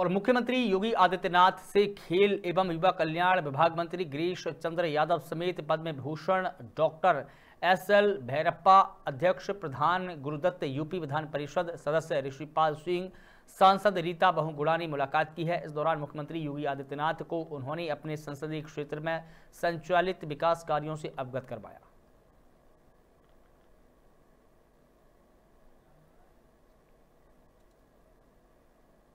और मुख्यमंत्री योगी आदित्यनाथ से खेल एवं युवा कल्याण विभाग मंत्री गिरीश चंद्र यादव समेत Padma Bhushan doctor S L Bhyrappa अध्यक्ष प्रधान गुरुदत्त यूपी विधान परिषद सदस्य ऋषिपाल सिंह सांसद रीता बहुगुणा ने मुलाकात की है इस दौरान मुख्यमंत्री योगी आदित्यनाथ को उन्होंने अपने संसदीय क्षेत्र में संचालित विकास कार्यों से अवगत करवाया